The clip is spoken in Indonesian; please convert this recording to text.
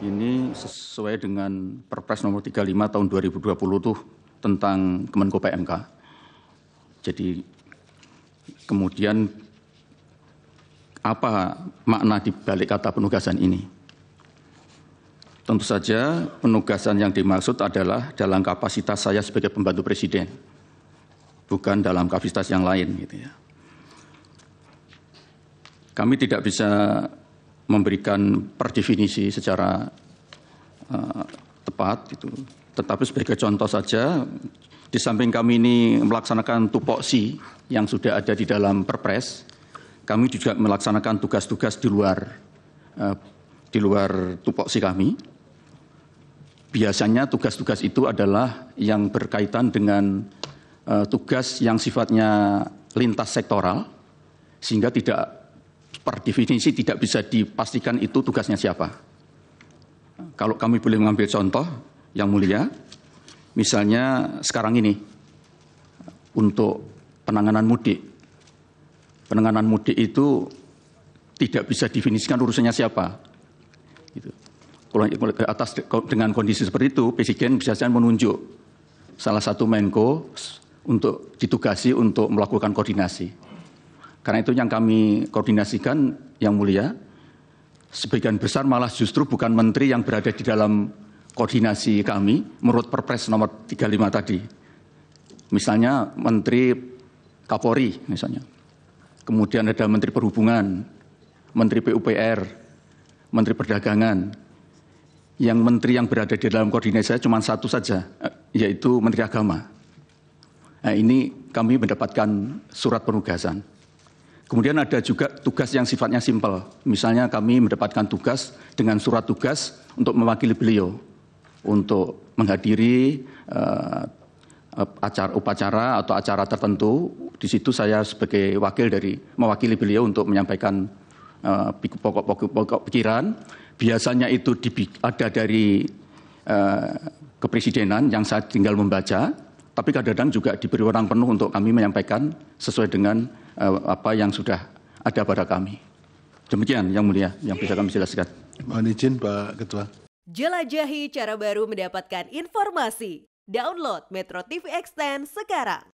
Ini sesuai dengan Perpres nomor 35 tahun 2020 tuh tentang Kemenko PMK. Jadi kemudian apa makna di balik kata penugasan ini? Tentu saja penugasan yang dimaksud adalah dalam kapasitas saya sebagai pembantu presiden, bukan dalam kapasitas yang lain gitu ya. Kami tidak bisa memberikan perdefinisi secara uh, tepat itu. Tetapi sebagai contoh saja, di samping kami ini melaksanakan tupoksi yang sudah ada di dalam Perpres, kami juga melaksanakan tugas-tugas di luar uh, di luar tupoksi kami. Biasanya tugas-tugas itu adalah yang berkaitan dengan uh, tugas yang sifatnya lintas sektoral, sehingga tidak per definisi tidak bisa dipastikan itu tugasnya siapa. Kalau kami boleh mengambil contoh yang mulia, misalnya sekarang ini untuk penanganan mudik. Penanganan mudik itu tidak bisa definisikan urusannya siapa. Gitu. Kalau atas dengan kondisi seperti itu, Presiden saja menunjuk salah satu Menko untuk ditugasi untuk melakukan koordinasi. Karena itu yang kami koordinasikan, yang mulia, sebagian besar malah justru bukan menteri yang berada di dalam koordinasi kami menurut Perpres nomor 35 tadi. Misalnya Menteri Kapolri misalnya. Kemudian ada Menteri Perhubungan, Menteri PUPR, Menteri Perdagangan. Yang menteri yang berada di dalam koordinasi saya cuma satu saja, eh, yaitu Menteri Agama. Nah, ini kami mendapatkan surat penugasan. Kemudian ada juga tugas yang sifatnya simpel. Misalnya kami mendapatkan tugas dengan surat tugas untuk mewakili beliau untuk menghadiri uh, acara upacara atau acara tertentu. Di situ saya sebagai wakil dari mewakili beliau untuk menyampaikan pokok-pokok eh, uh, pikiran. Biasanya itu ada dari uh, kepresidenan yang saya tinggal membaca, tapi kadang-kadang juga diberi orang penuh untuk kami menyampaikan sesuai dengan Eh, apa yang sudah ada pada kami. Demikian yang mulia yang bisa kami jelaskan. Mohon izin Pak Ketua. Jelajahi cara baru mendapatkan informasi. Download Metro TV Extend sekarang.